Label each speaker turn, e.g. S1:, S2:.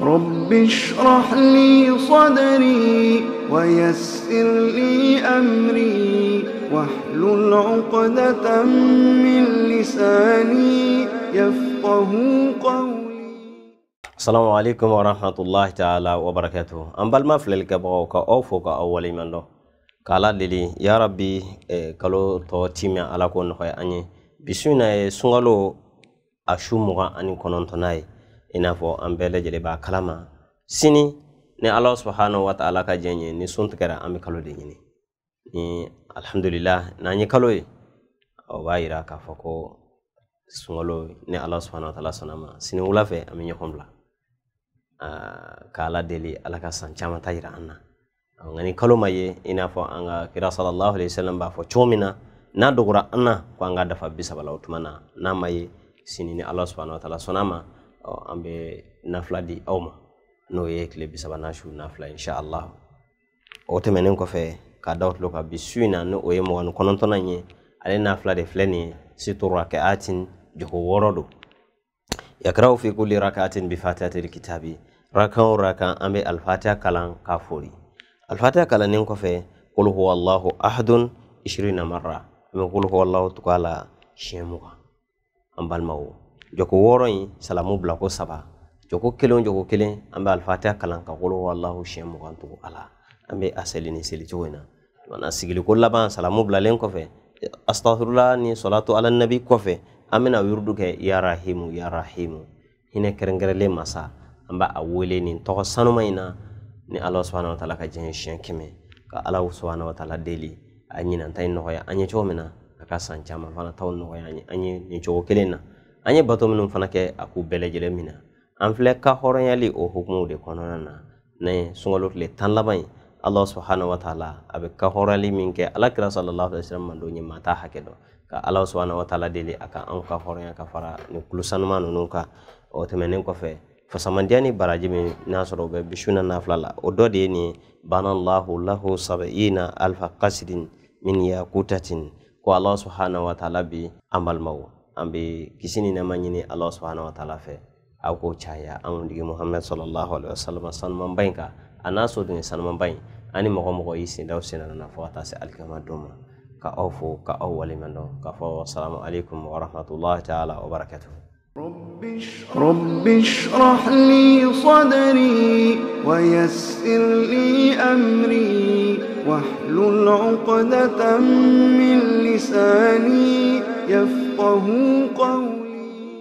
S1: رب اشرح لي صدري ويسر لي أمري واحلل عقدة من لساني يفقه قولي
S2: السلام عليكم ورحمة الله تعالى وبركاته أم بل ما فلل كبغو كأوفو كأولي من له قال للي يا ربي إيه، كالو تو تيمي على كون خي أني بسونا إيه، سنغلو أشو مغا أني كونون تناي inafo n'a fɔ an bɛɛ lajɛlen b'a kalama sini ni ala subahanahu wa taala ka jɛn ni sun tigɛra an kalo de ni alihamudulila n'an ye kalo ye o b'a yira k'a fɔ ko sunkalo ni ala wa taala sɔnna sini wula fɛ an bɛ ɲɔgɔn bila ka ala deli ala ka san caman ta yira an kalo ma ye i n'a kira sallallahu alaihi wasallam b'a fɔ cogo na n'a dogora ko an dafa bi saba na n'a sini ni ala subahanahu wa taala sɔnna Oh, an bɛ nafila di aw ma n'o ye tile bi n'a su nafila insha o tɛmɛnen kɔfɛ k'a da tulo kan bi su in na ni o ye mɔgɔ ni kɔnɔntɔnnan ye ale nafila de filɛ nin ye sitora kɛ atin jogo wɔɔrɔ don yakaraw fi kulli rak'atin bi fatihatil kitabi rakan o rakan an bɛ alifatiha kalan k'a fori alifatiha kalannen kɔfɛ qul huwallahu ahadun ishirina marra an bɛ qul huwallahu tug'a la siɲɛ mugan an balimaw joko wɔɔrɔ in salamu bila ko saba joko kelen joko kelen an bɛ alifatiya kalan ka wolo walahu siɲɛ mugan tugu a la an bɛ a seli ni seli cogo in na mana sigiliko laban salamu bilalen kɔfɛ astafurula ni salatu ala nabi kɔfɛ an bɛna yurudu kɛ ya rahimu hinɛ kɛrɛnkɛrɛnlen masa an b'a a wele nin tɔgɔ sanuma in na ni ala subahana wataala ka jɛn siɲɛ kɛmɛ ka ala subahana wataala deli a ɲinanta in nɔgɔya an ye cogo min na a ka san caman fana taw nɔgɔya an ye nin cogo kelen na an ye bato minnu fana kɛ a k'u bɛɛ min na an filɛ ka hɔrɔnyali o hukumu de kɔnɔna na ni sunkalo tile tan laban in ala subahana wataala a bɛ ka hɔrɔnyali min kɛ alakira salallahu alaihi wasallam man don ye maa t'a hakɛ dɔn ka ala subahana wataala deli a ka anw ka hɔrɔnya ka fara nin kulo sanuma ninnu o tɛmɛnen kɔfɛ fasamandiya ni baraji min n'a sɔrɔ o bɛ bisu na la o dɔ de ye nin ye banallahu lahu sabiina alfa kasirin min yakutatin ko ala subahana wataala bi an balimaw Ambi kisini nama nyini Allah subhanahu wa taala fe aw k'o caya digi Muhammad sallallahu alaihi wasallam. sallam sanumanba in kan a n'a so ani mɔgɔ mɔgɔ y'i sen da o sen na fo ka taa se ka aw ka aw walimadɔn k'a alaikum wa taala wa barakatuhu.
S1: رب اشرح لي صدري ويسر لي أمري واحلل عقدة من لساني يفقهوا قولي